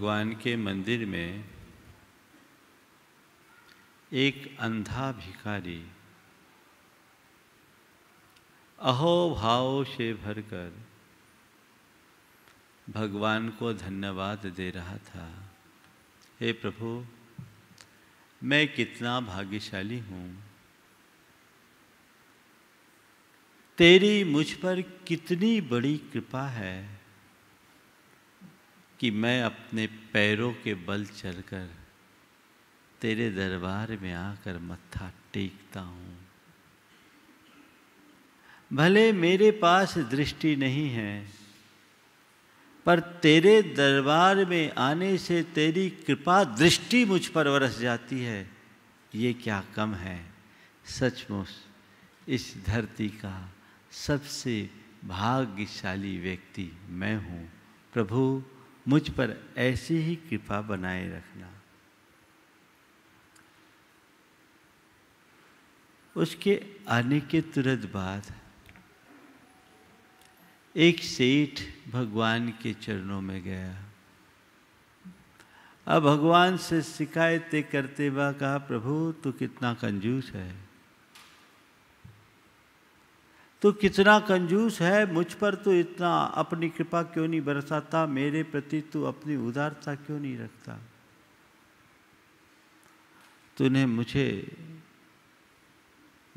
भगवान के मंदिर में एक अंधा भिखारी अहो भाव से भरकर भगवान को धन्यवाद दे रहा था हे प्रभु मैं कितना भाग्यशाली हूँ तेरी मुझ पर कितनी बड़ी कृपा है कि मैं अपने पैरों के बल चलकर तेरे दरबार में आकर मत्था टेकता हूँ भले मेरे पास दृष्टि नहीं है पर तेरे दरबार में आने से तेरी कृपा दृष्टि मुझ पर बरस जाती है ये क्या कम है सचमुच इस धरती का सबसे भाग्यशाली व्यक्ति मैं हूँ प्रभु मुझ पर ऐसी ही कृपा बनाए रखना उसके आने के तुरंत बाद एक सेठ भगवान के चरणों में गया अब भगवान से शिकायतें करते हुआ कहा प्रभु तू कितना कंजूस है तो कितना कंजूस है मुझ पर तो इतना अपनी कृपा क्यों नहीं बरसाता मेरे प्रति तू अपनी उदारता क्यों नहीं रखता तूने मुझे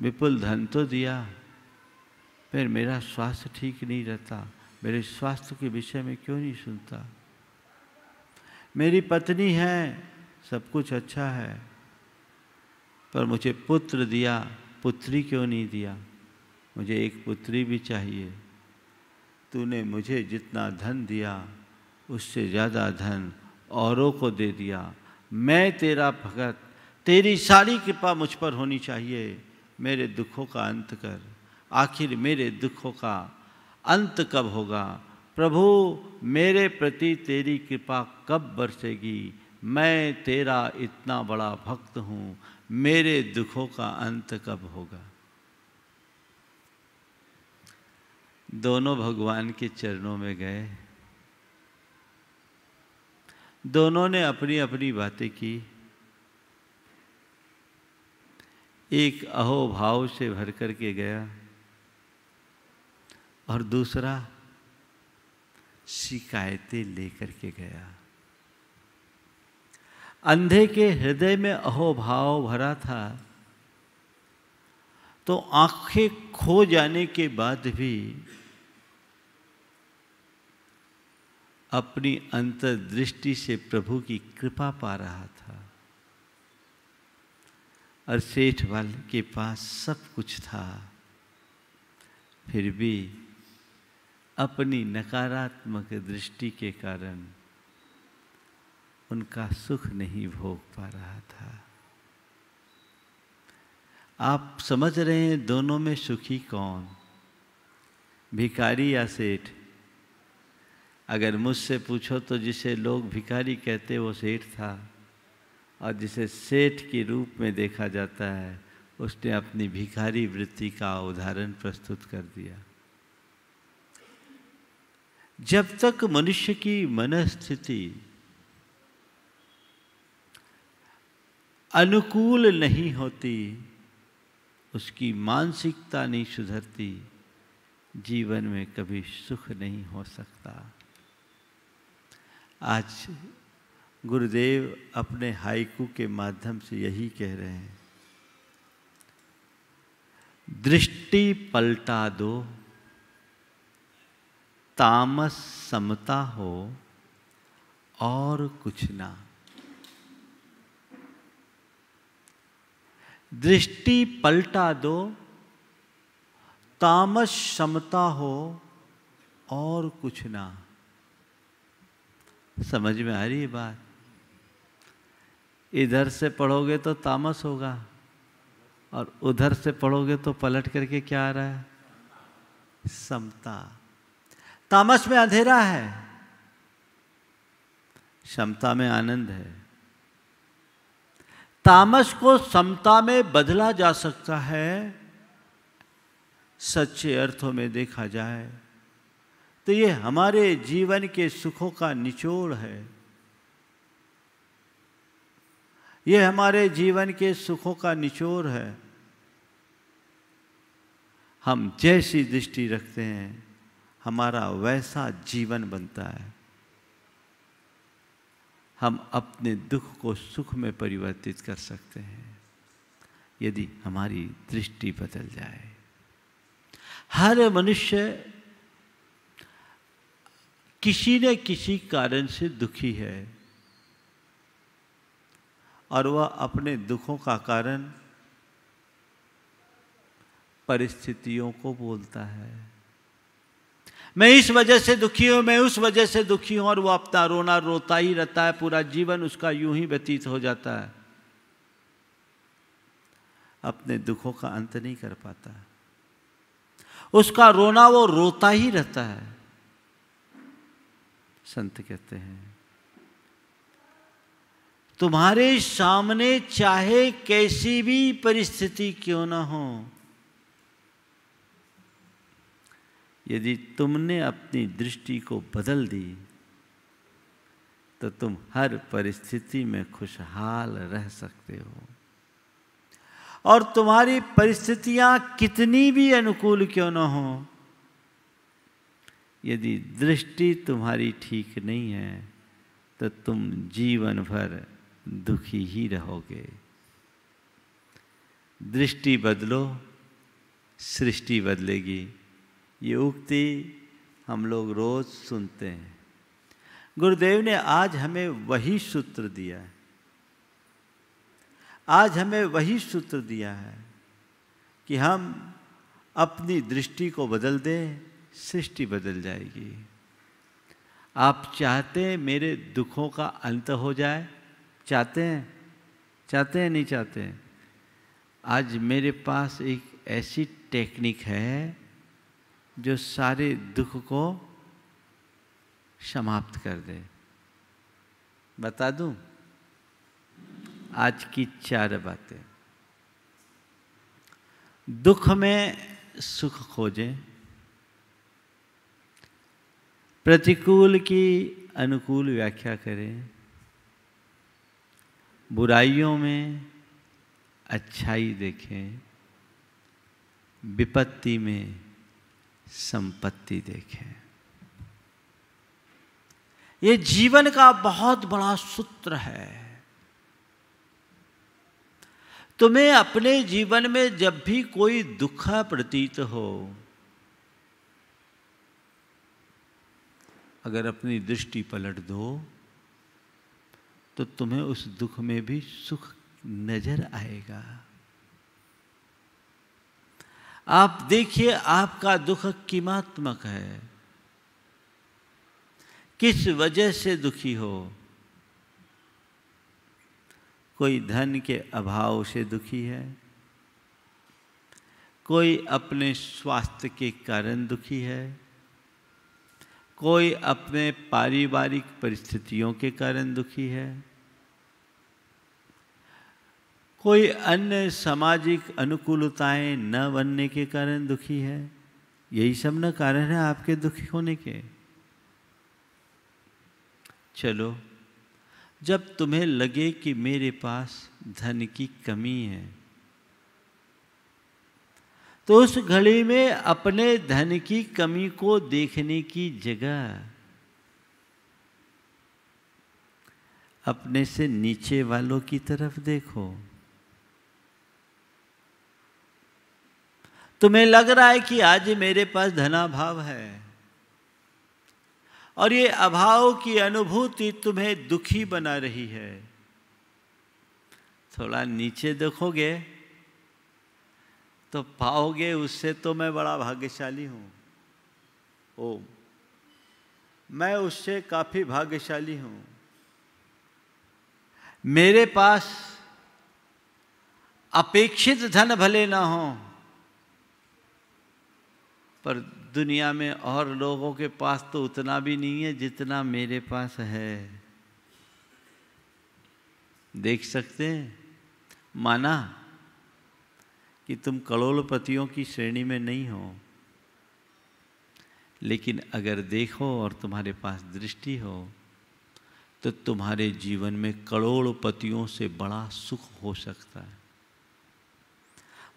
विपुल धन तो दिया फिर मेरा स्वास्थ्य ठीक नहीं रहता मेरे स्वास्थ्य के विषय में क्यों नहीं सुनता मेरी पत्नी है सब कुछ अच्छा है पर मुझे पुत्र दिया पुत्री क्यों नहीं दिया मुझे एक पुत्री भी चाहिए तूने मुझे जितना धन दिया उससे ज़्यादा धन औरों को दे दिया मैं तेरा भगत तेरी सारी कृपा मुझ पर होनी चाहिए मेरे दुखों का अंत कर आखिर मेरे दुखों का अंत कब होगा प्रभु मेरे प्रति तेरी कृपा कब बरसेगी मैं तेरा इतना बड़ा भक्त हूँ मेरे दुखों का अंत कब होगा दोनों भगवान के चरणों में गए दोनों ने अपनी अपनी बातें की एक अहो भाव से भर करके गया और दूसरा शिकायतें लेकर के गया अंधे के हृदय में अहो भाव भरा था तो आंखें खो जाने के बाद भी अपनी अंतर्दृष्टि से प्रभु की कृपा पा रहा था और सेठ वाले के पास सब कुछ था फिर भी अपनी नकारात्मक दृष्टि के कारण उनका सुख नहीं भोग पा रहा था आप समझ रहे हैं दोनों में सुखी कौन भिकारी या सेठ अगर मुझसे पूछो तो जिसे लोग भिखारी कहते वो सेठ था और जिसे सेठ के रूप में देखा जाता है उसने अपनी भिखारी वृत्ति का उदाहरण प्रस्तुत कर दिया जब तक मनुष्य की मनस्थिति अनुकूल नहीं होती उसकी मानसिकता नहीं सुधरती जीवन में कभी सुख नहीं हो सकता आज गुरुदेव अपने हाइकू के माध्यम से यही कह रहे हैं दृष्टि पलटा दो तामस समता हो और कुछ ना दृष्टि पलटा दो तामस समता हो और कुछ ना समझ में आ रही है बात इधर से पढ़ोगे तो तामस होगा और उधर से पढ़ोगे तो पलट करके क्या आ रहा है समता तामस में अंधेरा है क्षमता में आनंद है तामस को समता में बदला जा सकता है सच्चे अर्थों में देखा जाए तो ये हमारे जीवन के सुखों का निचोड़ है ये हमारे जीवन के सुखों का निचोड़ है हम जैसी दृष्टि रखते हैं हमारा वैसा जीवन बनता है हम अपने दुख को सुख में परिवर्तित कर सकते हैं यदि हमारी दृष्टि बदल जाए हर मनुष्य किसी न किसी कारण से दुखी है और वह अपने दुखों का कारण परिस्थितियों को बोलता है मैं इस वजह से दुखी हूं मैं उस वजह से दुखी हूं और वो अपना रोना रोता ही रहता है पूरा जीवन उसका यूं ही व्यतीत हो जाता है अपने दुखों का अंत नहीं कर पाता उसका रोना वो रोता ही रहता है संत कहते हैं तुम्हारे सामने चाहे कैसी भी परिस्थिति क्यों ना हो यदि तुमने अपनी दृष्टि को बदल दी तो तुम हर परिस्थिति में खुशहाल रह सकते हो और तुम्हारी परिस्थितियां कितनी भी अनुकूल क्यों ना हों यदि दृष्टि तुम्हारी ठीक नहीं है तो तुम जीवन भर दुखी ही रहोगे दृष्टि बदलो सृष्टि बदलेगी ये उक्ति हम लोग रोज़ सुनते हैं गुरुदेव ने आज हमें वही सूत्र दिया है आज हमें वही सूत्र दिया है कि हम अपनी दृष्टि को बदल दें सृष्टि बदल जाएगी आप चाहते हैं मेरे दुखों का अंत हो जाए चाहते हैं चाहते हैं नहीं चाहते हैं आज मेरे पास एक ऐसी टेक्निक है जो सारे दुख को समाप्त कर दे बता दूं आज की चार बातें दुख में सुख खोजें प्रतिकूल की अनुकूल व्याख्या करें बुराइयों में अच्छाई देखें विपत्ति में संपत्ति देखें ये जीवन का बहुत बड़ा सूत्र है तुम्हें अपने जीवन में जब भी कोई दुख प्रतीत हो अगर अपनी दृष्टि पलट दो तो तुम्हें उस दुख में भी सुख नजर आएगा आप देखिए आपका दुख किमात्मक है किस वजह से दुखी हो कोई धन के अभाव से दुखी है कोई अपने स्वास्थ्य के कारण दुखी है कोई अपने पारिवारिक परिस्थितियों के कारण दुखी है कोई अन्य सामाजिक अनुकूलताएं न बनने के कारण दुखी है यही सब न कारण है आपके दुखी होने के चलो जब तुम्हें लगे कि मेरे पास धन की कमी है तो उस घड़ी में अपने धन की कमी को देखने की जगह अपने से नीचे वालों की तरफ देखो तुम्हें लग रहा है कि आज मेरे पास धनाभाव है और ये अभाव की अनुभूति तुम्हें दुखी बना रही है थोड़ा नीचे देखोगे तो पाओगे उससे तो मैं बड़ा भाग्यशाली हूँ ओम मैं उससे काफ़ी भाग्यशाली हूँ मेरे पास अपेक्षित धन भले ना हो पर दुनिया में और लोगों के पास तो उतना भी नहीं है जितना मेरे पास है देख सकते हैं माना कि तुम कलोलपतियों की श्रेणी में नहीं हो लेकिन अगर देखो और तुम्हारे पास दृष्टि हो तो तुम्हारे जीवन में करोड़पतियों से बड़ा सुख हो सकता है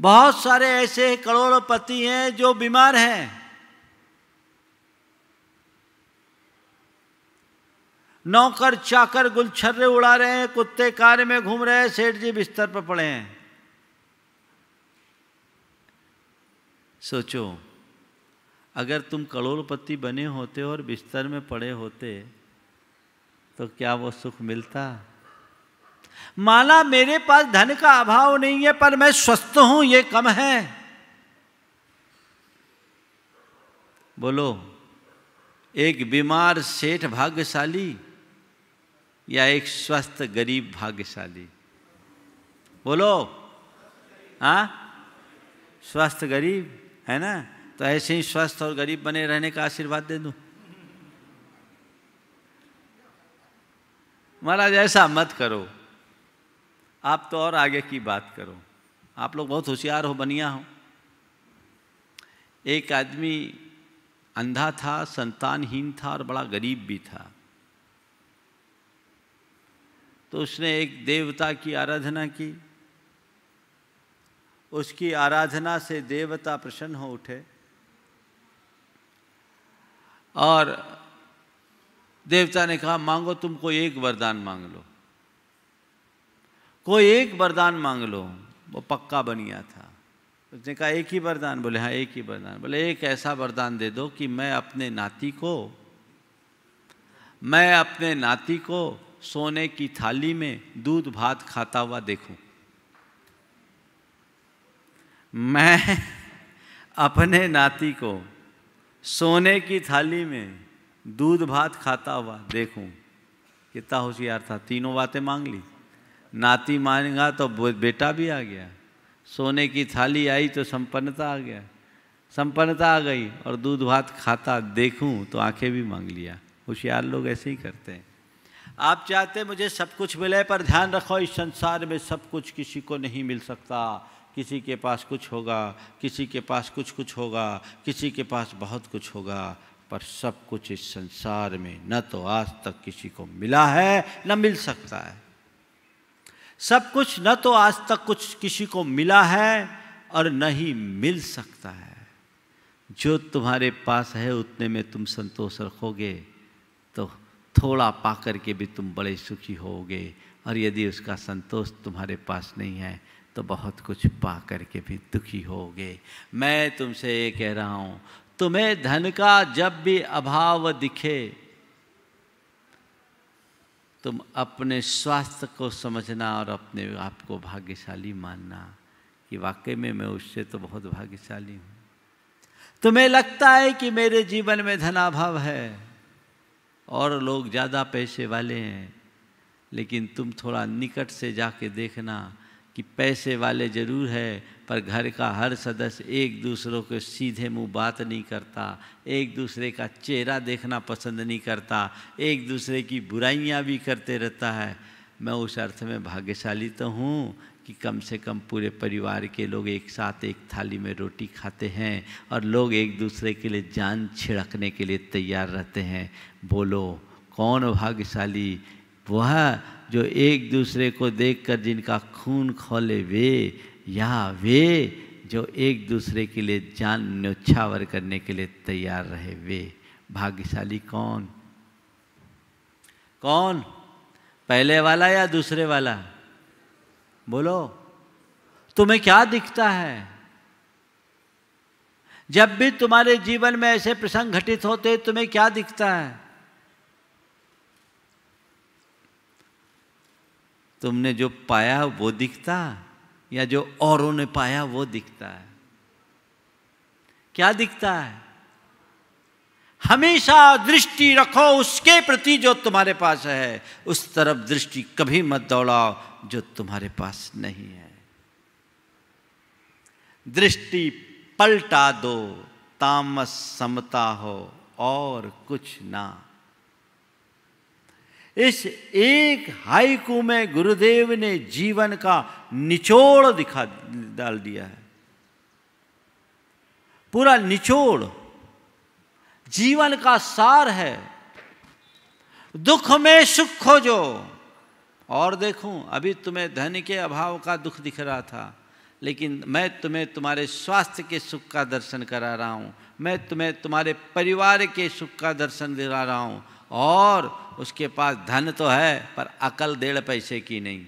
बहुत सारे ऐसे करोड़पति हैं जो बीमार हैं नौकर चाकर गुलछर्रे उड़ा रहे हैं कुत्ते कार में घूम रहे हैं सेठ जी बिस्तर पर पड़े हैं सोचो अगर तुम करोड़पति बने होते और बिस्तर में पड़े होते तो क्या वो सुख मिलता माना मेरे पास धन का अभाव नहीं है पर मैं स्वस्थ हूं ये कम है बोलो एक बीमार सेठ भाग्यशाली या एक स्वस्थ गरीब भाग्यशाली बोलो हाँ स्वस्थ गरीब है ना तो ऐसे ही स्वस्थ और गरीब बने रहने का आशीर्वाद दे दू महाराज ऐसा मत करो आप तो और आगे की बात करो आप लोग बहुत होशियार हो बनिया हो एक आदमी अंधा था संतानहीन था और बड़ा गरीब भी था तो उसने एक देवता की आराधना की उसकी आराधना से देवता प्रसन्न हो उठे और देवता ने कहा मांगो तुमको एक वरदान मांग लो कोई एक वरदान मांग लो वो पक्का बन गया था उसने कहा एक ही वरदान बोले हाँ एक ही वरदान बोले एक ऐसा वरदान दे दो कि मैं अपने नाती को मैं अपने नाती को सोने की थाली में दूध भात खाता हुआ देखूं मैं अपने नाती को सोने की थाली में दूध भात खाता हुआ देखूं कितना होशियार था तीनों बातें मांग ली नाती मांगा तो बेटा भी आ गया सोने की थाली आई तो संपन्नता आ गया संपन्नता आ गई और दूध भात खाता देखूं तो आंखें भी मांग लिया होशियार लोग ऐसे ही करते हैं आप चाहते मुझे सब कुछ मिले पर ध्यान रखो इस संसार में सब कुछ किसी को नहीं मिल सकता किसी के पास कुछ होगा किसी के पास कुछ कुछ होगा किसी के पास बहुत कुछ होगा पर सब कुछ इस संसार में न तो आज तक किसी को मिला है न मिल सकता है सब कुछ न तो आज तक कुछ किसी को मिला है और न ही मिल सकता है जो तुम्हारे पास है उतने में तुम संतोष रखोगे तो थोड़ा पा करके भी तुम बड़े सुखी होगे और यदि उसका संतोष तुम्हारे पास नहीं है तो बहुत कुछ पा करके भी दुखी होगे मैं तुमसे ये कह रहा हूँ तुम्हें धन का जब भी अभाव दिखे तुम अपने स्वास्थ्य को समझना और अपने आप को भाग्यशाली मानना कि वाकई में मैं उससे तो बहुत भाग्यशाली हूँ तुम्हें लगता है कि मेरे जीवन में धनाभाव है और लोग ज़्यादा पैसे वाले हैं लेकिन तुम थोड़ा निकट से जाके देखना कि पैसे वाले ज़रूर है पर घर का हर सदस्य एक दूसरों के सीधे मुंह बात नहीं करता एक दूसरे का चेहरा देखना पसंद नहीं करता एक दूसरे की बुराइयां भी करते रहता है मैं उस अर्थ में भाग्यशाली तो हूँ कि कम से कम पूरे परिवार के लोग एक साथ एक थाली में रोटी खाते हैं और लोग एक दूसरे के लिए जान छिड़कने के लिए तैयार रहते हैं बोलो कौन भाग्यशाली वह जो एक दूसरे को देखकर जिनका खून खोले वे या वे जो एक दूसरे के लिए जान न्योछावर करने के लिए तैयार रहे वे भाग्यशाली कौन कौन पहले वाला या दूसरे वाला बोलो तुम्हें क्या दिखता है जब भी तुम्हारे जीवन में ऐसे प्रसंग घटित होते तुम्हें क्या दिखता है तुमने जो पाया वो दिखता या जो औरों ने पाया वो दिखता है क्या दिखता है हमेशा दृष्टि रखो उसके प्रति जो तुम्हारे पास है उस तरफ दृष्टि कभी मत दौड़ाओ जो तुम्हारे पास नहीं है दृष्टि पलटा दो तामस समता हो और कुछ ना इस एक हाइकू में गुरुदेव ने जीवन का निचोड़ दिखा डाल दिया है पूरा निचोड़ जीवन का सार है दुख में सुख खोजो और देखूं अभी तुम्हें धन के अभाव का दुख दिख रहा था लेकिन मैं तुम्हें तुम्हारे स्वास्थ्य के सुख का दर्शन करा रहा हूं मैं तुम्हें तुम्हारे परिवार के सुख का दर्शन दिला रहा हूं और उसके पास धन तो है पर अकल डेढ़ पैसे की नहीं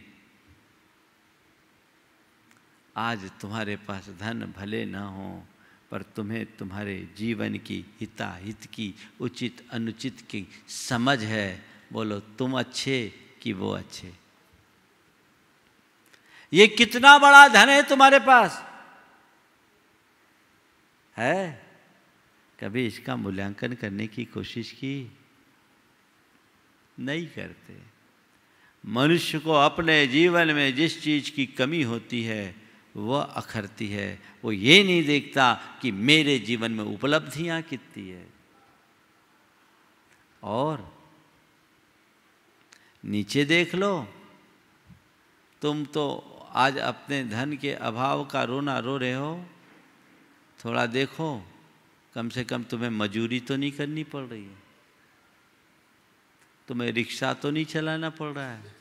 आज तुम्हारे पास धन भले ना हो पर तुम्हें तुम्हारे जीवन की हिताहित की उचित अनुचित की समझ है बोलो तुम अच्छे कि वो अच्छे ये कितना बड़ा धन है तुम्हारे पास है कभी इसका मूल्यांकन करने की कोशिश की नहीं करते मनुष्य को अपने जीवन में जिस चीज़ की कमी होती है वह अखरती है वो ये नहीं देखता कि मेरे जीवन में उपलब्धियाँ कितनी है और नीचे देख लो तुम तो आज अपने धन के अभाव का रोना रो रहे हो थोड़ा देखो कम से कम तुम्हें मजूरी तो नहीं करनी पड़ रही है तुम्हें रिक्शा तो नहीं चलाना पड़ रहा है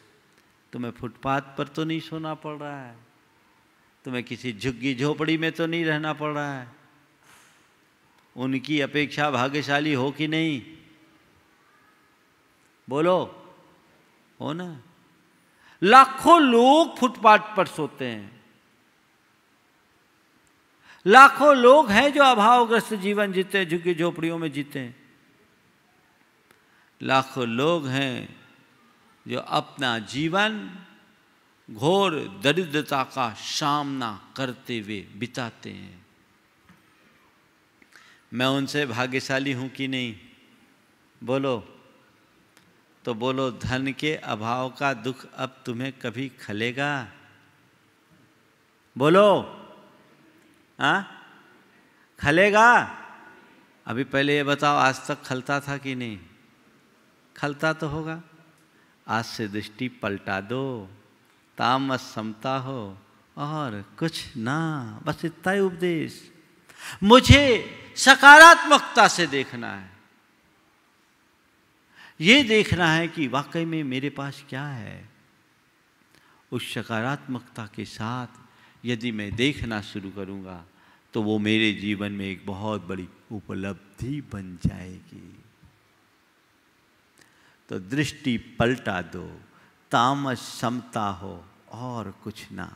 तुम्हें फुटपाथ पर तो नहीं सोना पड़ रहा है तुम्हें किसी झुग्गी झोपड़ी में तो नहीं रहना पड़ रहा है उनकी अपेक्षा भाग्यशाली हो कि नहीं बोलो हो ना लाखों लोग फुटपाथ पर सोते हैं लाखों लोग हैं जो अभावग्रस्त जीवन जीते झुग्गी झोपड़ियों में जीते हैं लाखों लोग हैं जो अपना जीवन घोर दरिद्रता का सामना करते हुए बिताते हैं मैं उनसे भाग्यशाली हूं कि नहीं बोलो तो बोलो धन के अभाव का दुख अब तुम्हें कभी खलेगा बोलो आ? हाँ? खलेगा अभी पहले ये बताओ आज तक खलता था कि नहीं खलता तो होगा आज से दृष्टि पलटा दो तामस समता हो और कुछ ना बस इतना ही उपदेश मुझे सकारात्मकता से देखना है ये देखना है कि वाकई में मेरे पास क्या है उस सकारात्मकता के साथ यदि मैं देखना शुरू करूंगा तो वो मेरे जीवन में एक बहुत बड़ी उपलब्धि बन जाएगी तो दृष्टि पलटा दो तामस समता हो और कुछ ना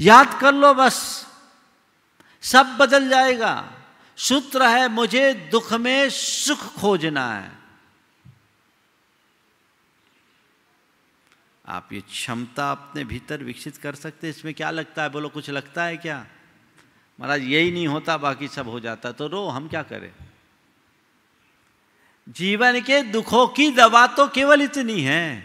याद कर लो बस सब बदल जाएगा सूत्र है मुझे दुख में सुख खोजना है आप ये क्षमता अपने भीतर विकसित कर सकते इसमें क्या लगता है बोलो कुछ लगता है क्या महाराज यही नहीं होता बाकी सब हो जाता तो रो हम क्या करें जीवन के दुखों की दवा तो केवल इतनी है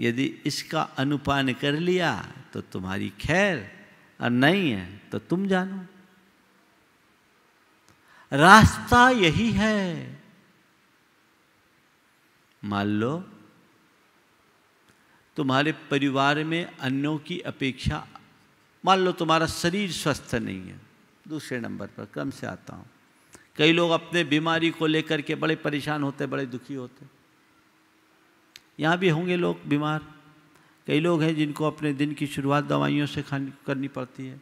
यदि इसका अनुपान कर लिया तो तुम्हारी खैर और नहीं है तो तुम जानो रास्ता यही है मान लो तुम्हारे परिवार में अन्यों की अपेक्षा मान लो तुम्हारा शरीर स्वस्थ नहीं है दूसरे नंबर पर क्रम से आता हूं कई लोग अपने बीमारी को लेकर के बड़े परेशान होते बड़े दुखी होते यहाँ भी होंगे लोग बीमार कई लोग हैं जिनको अपने दिन की शुरुआत दवाइयों से खानी करनी पड़ती है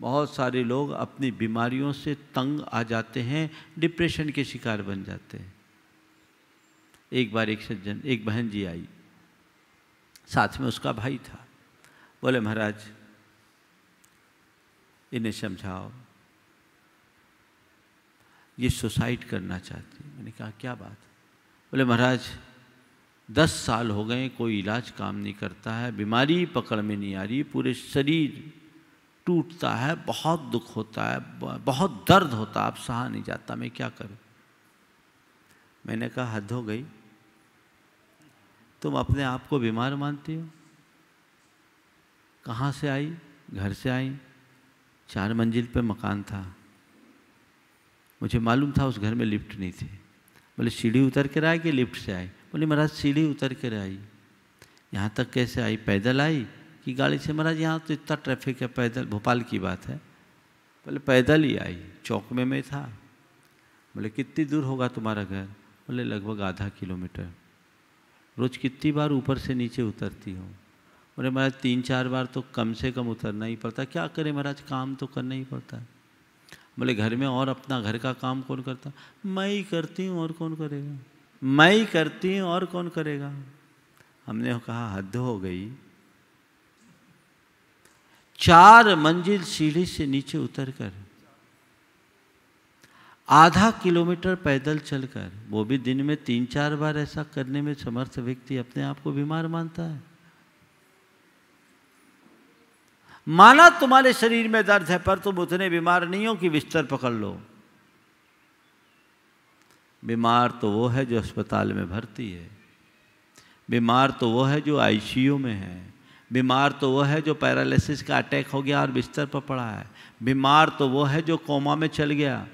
बहुत सारे लोग अपनी बीमारियों से तंग आ जाते हैं डिप्रेशन के शिकार बन जाते हैं एक बार एक सज्जन एक बहन जी आई साथ में उसका भाई था बोले महाराज इन्हें समझाओ ये सुसाइड करना चाहती मैंने कहा क्या बात बोले महाराज दस साल हो गए कोई इलाज काम नहीं करता है बीमारी पकड़ में नहीं आ रही पूरे शरीर टूटता है बहुत दुख होता है बहुत दर्द होता है अब सहा नहीं जाता मैं क्या करूं मैंने कहा हद हो गई तुम अपने आप को बीमार मानती हो कहाँ से आई घर से आई चार मंजिल पे मकान था मुझे मालूम था उस घर में लिफ्ट नहीं थी बोले सीढ़ी उतर कर आए कि लिफ्ट से आए बोले महाराज सीढ़ी उतर कर आई यहाँ तक कैसे आई पैदल आई कि गाड़ी से महाराज यहाँ तो इतना ट्रैफिक है पैदल भोपाल की बात है बोले पैदल ही आई चौक में मैं था बोले कितनी दूर होगा तुम्हारा घर बोले लगभग आधा किलोमीटर रोज़ कितनी बार ऊपर से नीचे उतरती हूँ बोले महाराज तीन चार बार तो कम से कम उतरना ही पड़ता क्या करें महाराज काम तो करना ही पड़ता है बोले घर में और अपना घर का काम कौन करता मैं ही करती हूँ और कौन करेगा मैं ही करती हूँ और कौन करेगा हमने कहा हद हो गई चार मंजिल सीढ़ी से नीचे उतरकर आधा किलोमीटर पैदल चलकर वो भी दिन में तीन चार बार ऐसा करने में समर्थ व्यक्ति अपने आप को बीमार मानता है माना तुम्हारे शरीर में दर्द है पर तुम उतने बीमार नहीं हो कि बिस्तर पकड़ लो बीमार तो वो है जो अस्पताल में भर्ती है बीमार तो वो है जो आईसीयू में है बीमार तो वो है जो पैरालिसिस का अटैक हो गया और बिस्तर पर पड़ा है बीमार तो वो है जो कोमा में चल गया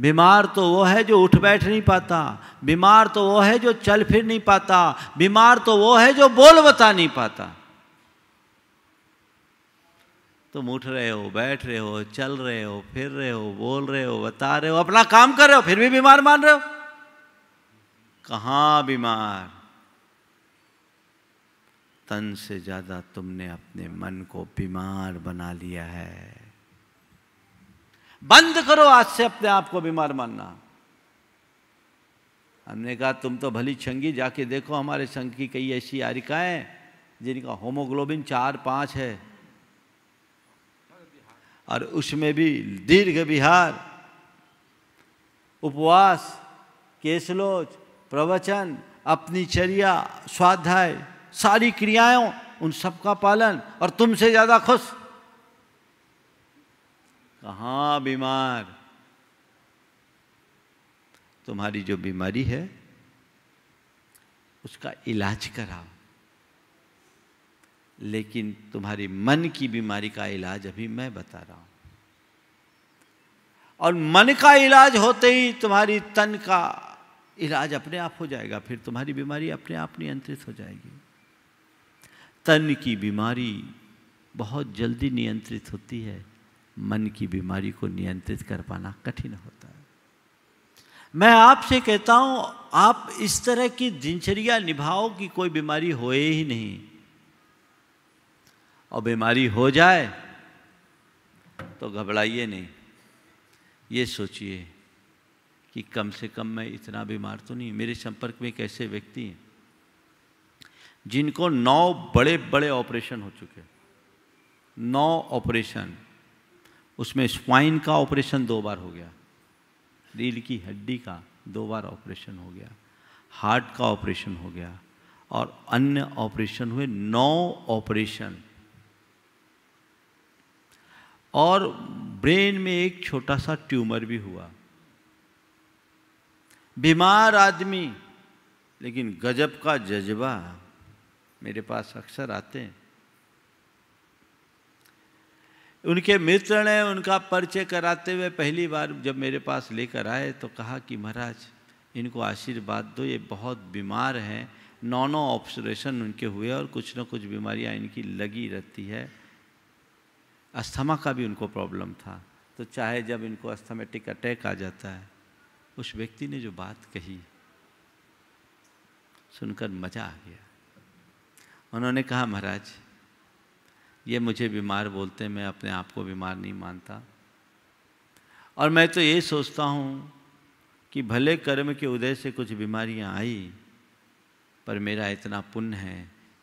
बीमार तो वो है जो उठ बैठ नहीं पाता बीमार तो वो है जो चल फिर नहीं पाता बीमार तो वो है जो बोल बता नहीं पाता तुम उठ रहे हो बैठ रहे हो चल रहे हो फिर रहे हो बोल रहे हो बता रहे हो अपना काम कर रहे हो फिर भी बीमार मान रहे हो कहाँ बीमार तन से ज़्यादा तुमने अपने मन को बीमार बना लिया है बंद करो आज से अपने आप को बीमार मानना हमने कहा तुम तो भली छंगी जाके देखो हमारे संघ की कई ऐसी यारिकाएं जिनका होमोग्लोबिन चार पांच है और उसमें भी दीर्घ विहार उपवास केसलोच प्रवचन अपनी चर्या स्वाध्याय सारी क्रियाओं उन सब का पालन और तुमसे ज़्यादा खुश कहाँ बीमार तुम्हारी जो बीमारी है उसका इलाज कराओ लेकिन तुम्हारी मन की बीमारी का इलाज अभी मैं बता रहा हूं और मन का इलाज होते ही तुम्हारी तन का इलाज अपने आप हो जाएगा फिर तुम्हारी बीमारी अपने आप नियंत्रित हो जाएगी तन की बीमारी बहुत जल्दी नियंत्रित होती है मन की बीमारी को नियंत्रित कर पाना कठिन होता है मैं आपसे कहता हूं आप इस तरह की दिनचर्या निभाओ कि कोई बीमारी होए ही नहीं और बीमारी हो जाए तो घबराइए नहीं ये सोचिए कि कम से कम मैं इतना बीमार तो नहीं मेरे संपर्क में कैसे व्यक्ति हैं जिनको नौ बड़े बड़े ऑपरेशन हो चुके नौ ऑपरेशन उसमें स्वाइन का ऑपरेशन दो बार हो गया रील की हड्डी का दो बार ऑपरेशन हो गया हार्ट का ऑपरेशन हो गया और अन्य ऑपरेशन हुए नौ ऑपरेशन और ब्रेन में एक छोटा सा ट्यूमर भी हुआ बीमार आदमी लेकिन गजब का जज्बा मेरे पास अक्सर आते हैं उनके मित्र ने उनका परिचय कराते हुए पहली बार जब मेरे पास लेकर आए तो कहा कि महाराज इनको आशीर्वाद दो ये बहुत बीमार हैं नौ नौ ऑब्जर्वेशन उनके हुए और कुछ ना कुछ बीमारियां इनकी लगी रहती है अस्थमा का भी उनको प्रॉब्लम था तो चाहे जब इनको अस्थमेटिक अटैक आ जाता है उस व्यक्ति ने जो बात कही सुनकर मज़ा आ गया उन्होंने कहा महाराज ये मुझे बीमार बोलते मैं अपने आप को बीमार नहीं मानता और मैं तो ये सोचता हूँ कि भले कर्म के उदय से कुछ बीमारियाँ आई पर मेरा इतना पुण्य है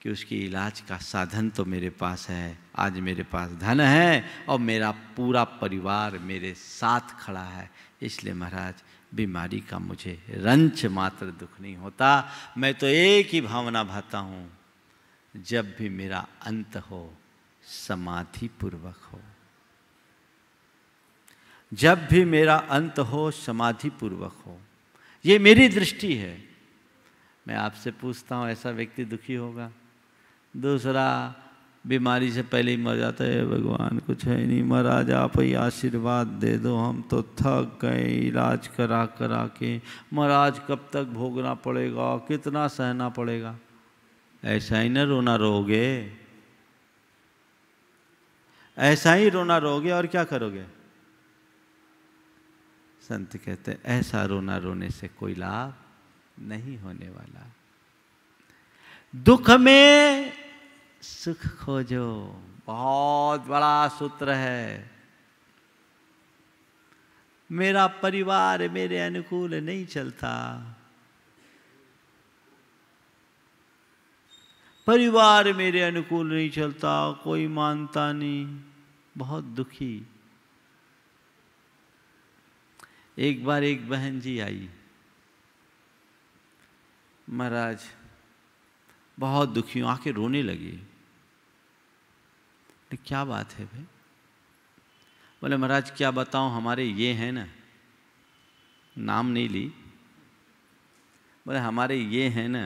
कि उसकी इलाज का साधन तो मेरे पास है आज मेरे पास धन है और मेरा पूरा परिवार मेरे साथ खड़ा है इसलिए महाराज बीमारी का मुझे रंच मात्र दुख नहीं होता मैं तो एक ही भावना भाता हूँ जब भी मेरा अंत हो समाधि पूर्वक हो जब भी मेरा अंत हो समाधि पूर्वक हो ये मेरी दृष्टि है मैं आपसे पूछता हूँ ऐसा व्यक्ति दुखी होगा दूसरा बीमारी से पहले ही मर जाता है भगवान कुछ है नहीं महाराज आप ही आशीर्वाद दे दो हम तो थक गए इलाज करा करा के महाराज कब तक भोगना पड़ेगा कितना सहना पड़ेगा ऐसा ही ना रोना रोगे ऐसा ही रोना रोगे और क्या करोगे संत कहते हैं ऐसा रोना रोने से कोई लाभ नहीं होने वाला दुख में सुख खोजो बहुत बड़ा सूत्र है मेरा परिवार मेरे अनुकूल नहीं चलता परिवार मेरे अनुकूल नहीं चलता कोई मानता नहीं बहुत दुखी एक बार एक बहन जी आई महाराज बहुत दुखी हूं आके रोने लगी क्या बात है भाई बोले महाराज क्या बताऊं हमारे ये हैं ना नाम नहीं ली बोले हमारे ये हैं ना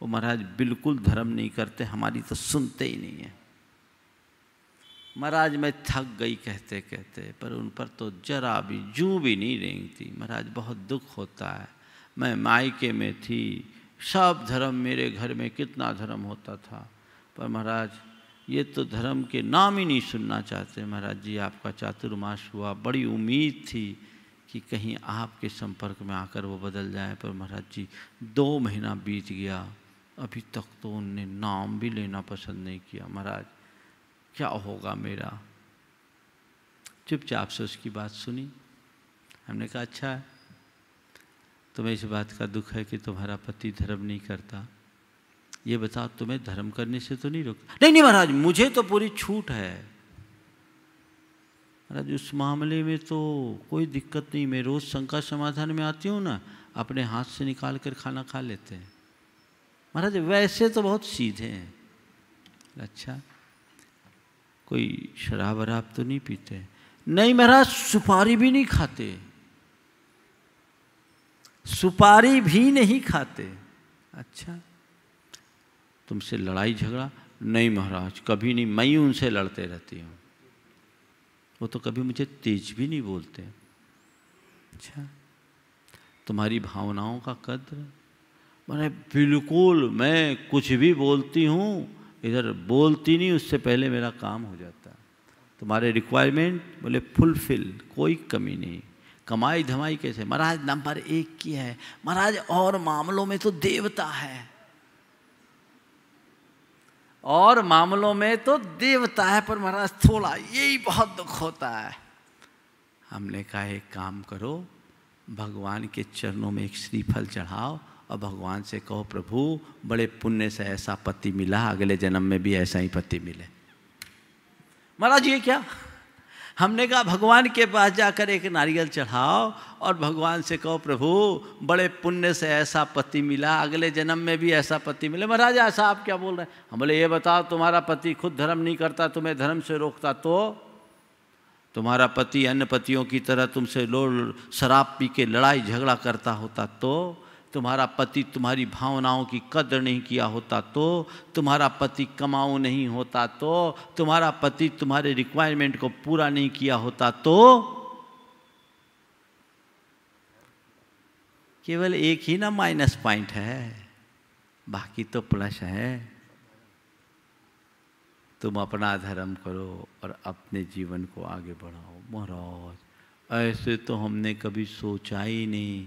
वो महाराज बिल्कुल धर्म नहीं करते हमारी तो सुनते ही नहीं है महाराज मैं थक गई कहते कहते पर उन पर तो जरा भी जू भी नहीं रेंगती महाराज बहुत दुख होता है मैं मायके में थी सब धर्म मेरे घर में कितना धर्म होता था पर महाराज ये तो धर्म के नाम ही नहीं सुनना चाहते महाराज जी आपका चातुर्मास हुआ बड़ी उम्मीद थी कि कहीं आपके संपर्क में आकर वो बदल जाए पर महाराज जी दो महीना बीत गया अभी तक तो उनने नाम भी लेना पसंद नहीं किया महाराज क्या होगा मेरा चुपचाप से उसकी बात सुनी हमने कहा अच्छा है तुम्हें इस बात का दुख है कि तुम्हारा पति धर्म नहीं करता ये बता तुम्हें धर्म करने से तो नहीं रोक नहीं नहीं महाराज मुझे तो पूरी छूट है महाराज उस मामले में तो कोई दिक्कत नहीं मैं रोज़ शंका समाधान में आती हूँ ना अपने हाथ से निकाल कर खाना खा लेते हैं महाराज वैसे तो बहुत सीधे हैं अच्छा कोई शराब वराब तो नहीं पीते नहीं महाराज सुपारी भी नहीं खाते सुपारी भी नहीं खाते अच्छा तुमसे लड़ाई झगड़ा नहीं महाराज कभी नहीं मैं ही उनसे लड़ते रहती हूँ वो तो कभी मुझे तेज भी नहीं बोलते अच्छा तुम्हारी भावनाओं का कद्र मैंने बिल्कुल मैं कुछ भी बोलती हूँ इधर बोलती नहीं उससे पहले मेरा काम हो जाता तुम्हारे रिक्वायरमेंट बोले फुलफिल कोई कमी नहीं कमाई धमाई कैसे महाराज नंबर एक की है महाराज और मामलों में तो देवता है और मामलों में तो देवता है पर महाराज थोड़ा यही बहुत दुख होता है हमने कहा एक काम करो भगवान के चरणों में एक श्रीफल चढ़ाओ और भगवान से कहो प्रभु बड़े पुण्य से ऐसा पति मिला अगले जन्म में भी ऐसा ही पति मिले महाराज ये क्या हमने कहा भगवान के पास जाकर एक नारियल चढ़ाओ और भगवान से कहो प्रभु बड़े पुण्य से ऐसा पति मिला अगले जन्म में भी ऐसा पति मिले महाराज ऐसा आप क्या बोल रहे हैं हम बोले ये बताओ तुम्हारा पति खुद धर्म नहीं करता तुम्हें धर्म से रोकता तो तुम्हारा पति अन्य पतियों की तरह तुमसे लोड़ शराब पी के लड़ाई झगड़ा करता होता तो तुम्हारा पति तुम्हारी भावनाओं की कदर नहीं किया होता तो तुम्हारा पति कमाऊ नहीं होता तो तुम्हारा पति तुम्हारे रिक्वायरमेंट को पूरा नहीं किया होता तो केवल एक ही ना माइनस पॉइंट है बाकी तो प्लस है तुम अपना धर्म करो और अपने जीवन को आगे बढ़ाओ महाराज ऐसे तो हमने कभी सोचा ही नहीं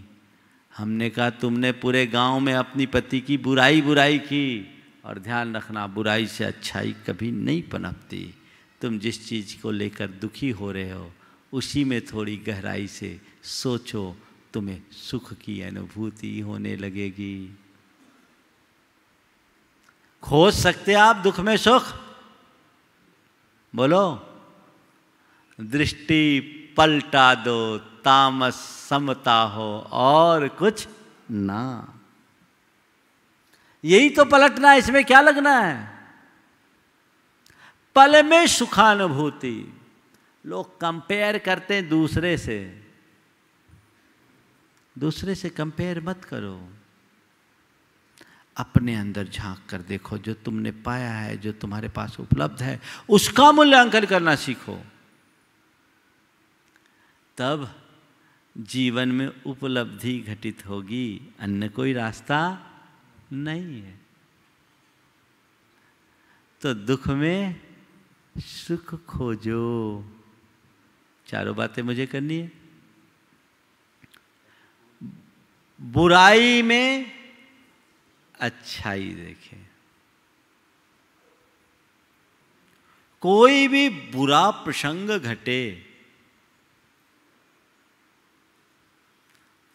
हमने कहा तुमने पूरे गांव में अपनी पति की बुराई बुराई की और ध्यान रखना बुराई से अच्छाई कभी नहीं पनपती तुम जिस चीज़ को लेकर दुखी हो रहे हो उसी में थोड़ी गहराई से सोचो तुम्हें सुख की अनुभूति होने लगेगी खोज सकते आप दुख में सुख बोलो दृष्टि पलटा दो तामस समता हो और कुछ ना यही तो पलटना है इसमें क्या लगना है पल में सुखानुभूति लोग कंपेयर करते हैं दूसरे से दूसरे से कंपेयर मत करो अपने अंदर झांक कर देखो जो तुमने पाया है जो तुम्हारे पास उपलब्ध है उसका मूल्यांकन करना सीखो तब जीवन में उपलब्धि घटित होगी अन्य कोई रास्ता नहीं है तो दुख में सुख खोजो चारों बातें मुझे करनी है बुराई में अच्छाई देखें कोई भी बुरा प्रसंग घटे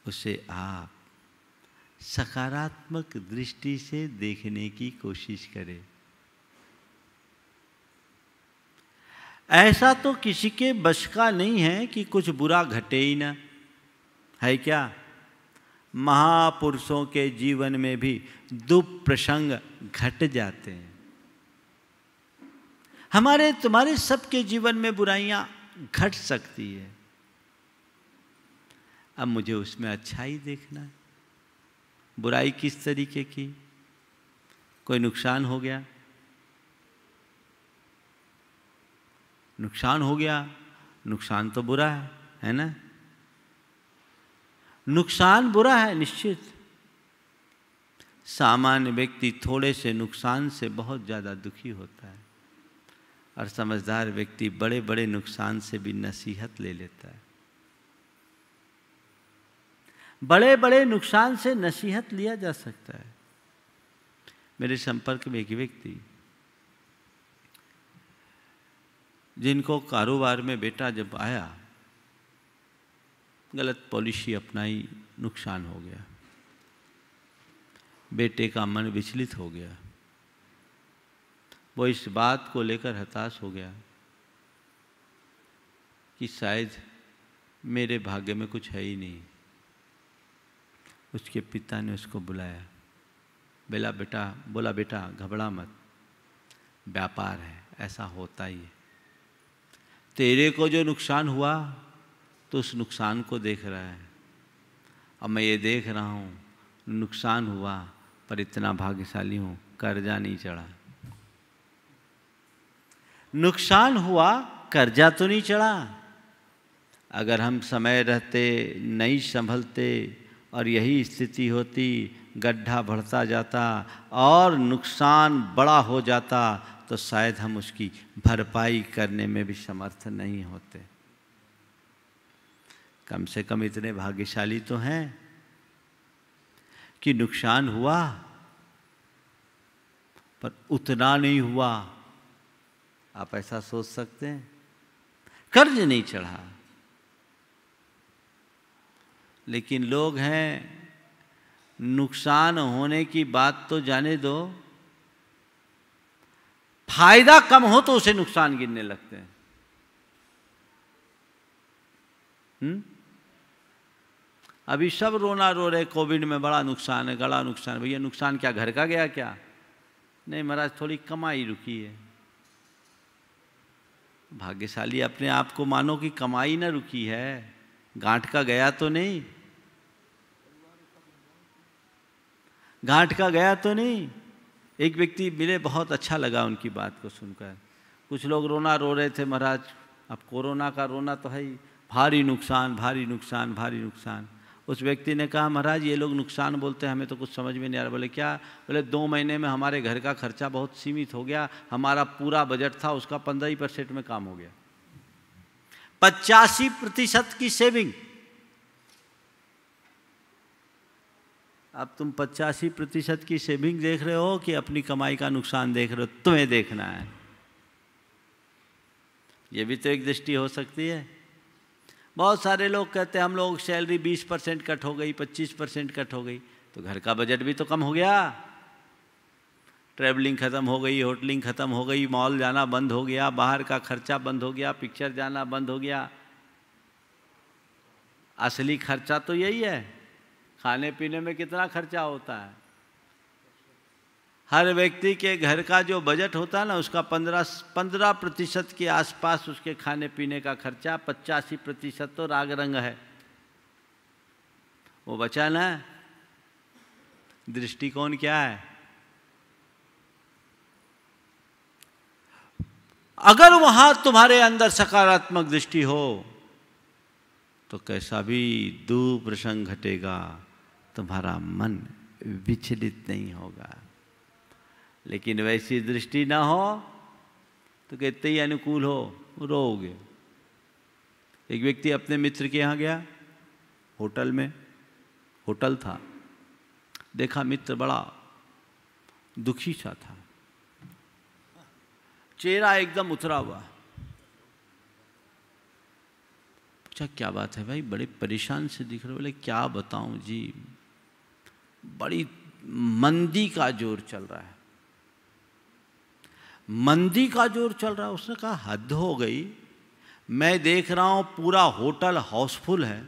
उसे आप सकारात्मक दृष्टि से देखने की कोशिश करें ऐसा तो किसी के बस का नहीं है कि कुछ बुरा घटे ही ना है क्या महापुरुषों के जीवन में भी दुप्रसंग घट जाते हैं हमारे तुम्हारे सबके जीवन में बुराइयां घट सकती है अब मुझे उसमें अच्छाई देखना है बुराई किस तरीके की कोई नुकसान हो गया नुकसान हो गया नुकसान तो बुरा है है ना नुकसान बुरा है निश्चित सामान्य व्यक्ति थोड़े से नुकसान से बहुत ज़्यादा दुखी होता है और समझदार व्यक्ति बड़े बड़े नुकसान से भी नसीहत ले लेता है बड़े बड़े नुकसान से नसीहत लिया जा सकता है मेरे संपर्क में एक व्यक्ति जिनको कारोबार में बेटा जब आया गलत पॉलिसी अपनाई नुकसान हो गया बेटे का मन विचलित हो गया वो इस बात को लेकर हताश हो गया कि शायद मेरे भाग्य में कुछ है ही नहीं उसके पिता ने उसको बुलाया बेला बेटा बोला बेटा घबरा मत व्यापार है ऐसा होता ही है तेरे को जो नुकसान हुआ तो उस नुकसान को देख रहा है अब मैं ये देख रहा हूँ नुकसान हुआ पर इतना भाग्यशाली हूँ कर्जा नहीं चढ़ा नुकसान हुआ कर्जा तो नहीं चढ़ा अगर हम समय रहते नहीं संभलते और यही स्थिति होती गड्ढा बढ़ता जाता और नुकसान बड़ा हो जाता तो शायद हम उसकी भरपाई करने में भी समर्थ नहीं होते कम से कम इतने भाग्यशाली तो हैं कि नुकसान हुआ पर उतना नहीं हुआ आप ऐसा सोच सकते हैं कर्ज नहीं चढ़ा लेकिन लोग हैं नुकसान होने की बात तो जाने दो फायदा कम हो तो उसे नुकसान गिनने लगते हैं हुँ? हम्म? अभी सब रोना रो रहे कोविड में बड़ा नुकसान है गड़ा नुकसान भैया नुकसान क्या घर का गया क्या नहीं महाराज थोड़ी कमाई रुकी है भाग्यशाली अपने आप को मानो कि कमाई ना रुकी है गांठ का गया तो नहीं घाट का गया तो नहीं एक व्यक्ति मिले बहुत अच्छा लगा उनकी बात को सुनकर कुछ लोग रोना रो रहे थे महाराज अब कोरोना का रोना तो है भारी नुकसान भारी नुकसान भारी नुकसान उस व्यक्ति ने कहा महाराज ये लोग नुकसान बोलते हैं हमें तो कुछ समझ में नहीं आ रहा बोले क्या बोले दो महीने में हमारे घर का खर्चा बहुत सीमित हो गया हमारा पूरा बजट था उसका पंद्रह परसेंट में काम हो गया पचासी प्रतिशत की सेविंग अब तुम पचासी प्रतिशत की सेविंग देख रहे हो कि अपनी कमाई का नुकसान देख रहे हो तुम्हें देखना है ये भी तो एक दृष्टि हो सकती है बहुत सारे लोग कहते हैं हम लोग सैलरी 20 परसेंट कट हो गई 25 परसेंट कट हो गई तो घर का बजट भी तो कम हो गया ट्रैवलिंग ख़त्म हो गई होटलिंग ख़त्म हो गई मॉल जाना बंद हो गया बाहर का खर्चा बंद हो गया पिक्चर जाना बंद हो गया असली खर्चा तो यही है खाने पीने में कितना खर्चा होता है हर व्यक्ति के घर का जो बजट होता है ना उसका पंद्रह पंद्रह प्रतिशत के आसपास उसके खाने पीने का खर्चा पचासी प्रतिशत तो राग रंग है वो बचा ना दृष्टिकोण क्या है अगर वहां तुम्हारे अंदर सकारात्मक दृष्टि हो तो कैसा भी प्रसंग घटेगा तुम्हारा मन विचलित नहीं होगा लेकिन वैसी दृष्टि ना हो तो कहते ही अनुकूल हो रोगे एक व्यक्ति अपने मित्र के यहाँ गया होटल में होटल था देखा मित्र बड़ा दुखी सा था चेहरा एकदम उतरा हुआ पूछा क्या बात है भाई बड़े परेशान से दिख रहे बोले क्या बताऊं जी बड़ी मंदी का जोर चल रहा है मंदी का जोर चल रहा है उसने कहा हद हो गई मैं देख रहा हूं पूरा होटल हाउसफुल है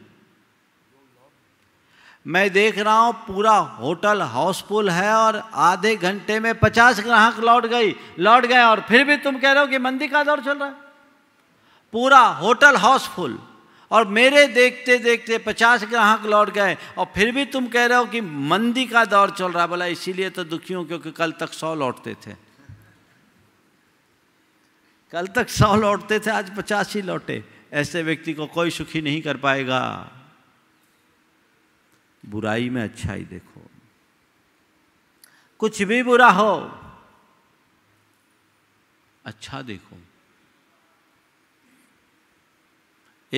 मैं देख रहा हूं पूरा होटल हाउसफुल है और आधे घंटे में पचास ग्राहक लौट गई लौट गए और फिर भी तुम कह रहे हो कि मंदी का दौर चल रहा है पूरा होटल हाउसफुल और मेरे देखते देखते पचास ग्राहक लौट गए और फिर भी तुम कह रहे हो कि मंदी का दौर चल रहा बोला इसीलिए तो दुखी हूं क्योंकि कल तक सौ लौटते थे कल तक सौ लौटते थे आज पचास ही लौटे ऐसे व्यक्ति को कोई सुखी नहीं कर पाएगा बुराई में अच्छाई देखो कुछ भी बुरा हो अच्छा देखो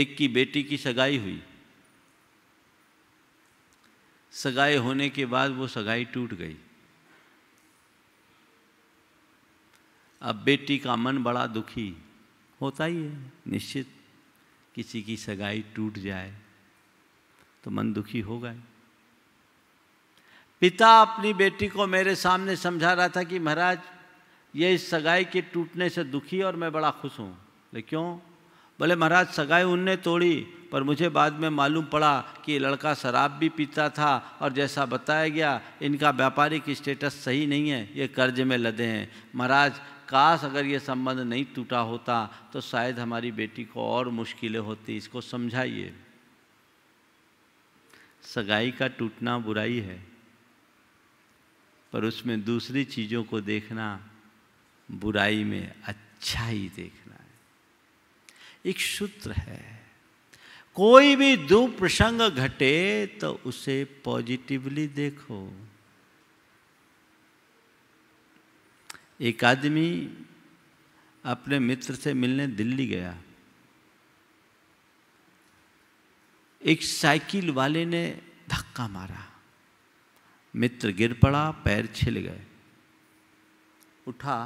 एक की बेटी की सगाई हुई सगाई होने के बाद वो सगाई टूट गई अब बेटी का मन बड़ा दुखी होता ही है निश्चित किसी की सगाई टूट जाए तो मन दुखी हो गए पिता अपनी बेटी को मेरे सामने समझा रहा था कि महाराज ये इस सगाई के टूटने से दुखी और मैं बड़ा खुश हूँ क्यों बोले महाराज सगाई उनने तोड़ी पर मुझे बाद में मालूम पड़ा कि ये लड़का शराब भी पीता था और जैसा बताया गया इनका व्यापारिक स्टेटस सही नहीं है ये कर्ज में लदे हैं महाराज काश अगर ये संबंध नहीं टूटा होता तो शायद हमारी बेटी को और मुश्किलें होती इसको समझाइए सगाई का टूटना बुराई है पर उसमें दूसरी चीज़ों को देखना बुराई में अच्छा ही देखना एक सूत्र है कोई भी दुप्रसंग घटे तो उसे पॉजिटिवली देखो एक आदमी अपने मित्र से मिलने दिल्ली गया एक साइकिल वाले ने धक्का मारा मित्र गिर पड़ा पैर छिल गए उठा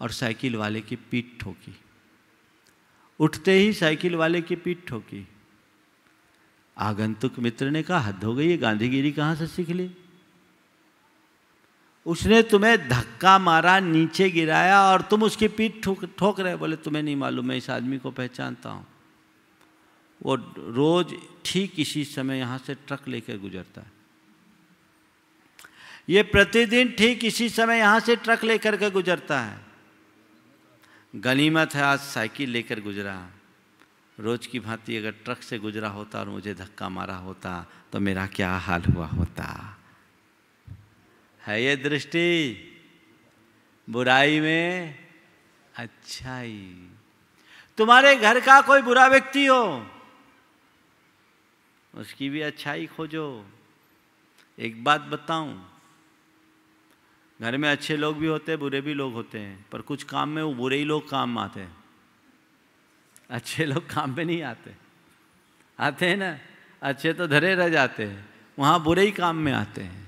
और साइकिल वाले की पीठ ठोकी उठते ही साइकिल वाले की पीठ ठोकी आगंतुक मित्र ने कहा हद हो गई गांधीगिरी कहां से सीख ली उसने तुम्हें धक्का मारा नीचे गिराया और तुम उसकी पीठ ठोक ठोक रहे बोले तुम्हें नहीं मालूम मैं इस आदमी को पहचानता हूं वो रोज ठीक इसी समय यहां से ट्रक लेकर गुजरता है ये प्रतिदिन ठीक इसी समय यहां से ट्रक लेकर के गुजरता है गनीमत है आज साइकिल लेकर गुजरा रोज की भांति अगर ट्रक से गुजरा होता और मुझे धक्का मारा होता तो मेरा क्या हाल हुआ होता है ये दृष्टि बुराई में अच्छाई तुम्हारे घर का कोई बुरा व्यक्ति हो उसकी भी अच्छाई खोजो एक बात बताऊं घर में अच्छे लोग भी होते हैं बुरे भी लोग होते हैं पर कुछ काम में वो बुरे ही लोग काम आते हैं अच्छे लोग काम पे नहीं आते आते हैं ना अच्छे तो धरे रह जाते हैं वहाँ बुरे ही काम में आते हैं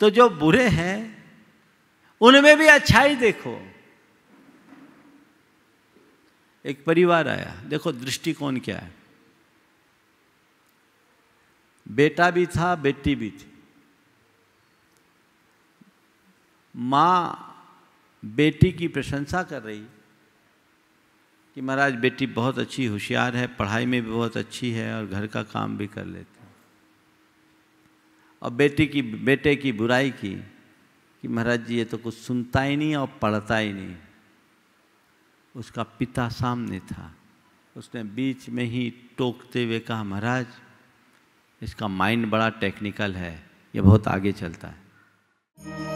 तो जो बुरे हैं उनमें भी अच्छाई देखो एक परिवार आया देखो दृष्टिकोण क्या है बेटा भी था बेटी भी थी माँ बेटी की प्रशंसा कर रही कि महाराज बेटी बहुत अच्छी होशियार है पढ़ाई में भी बहुत अच्छी है और घर का काम भी कर लेती है और बेटी की बेटे की बुराई की कि महाराज जी ये तो कुछ सुनता ही नहीं और पढ़ता ही नहीं उसका पिता सामने था उसने बीच में ही टोकते हुए कहा महाराज इसका माइंड बड़ा टेक्निकल है ये बहुत आगे चलता है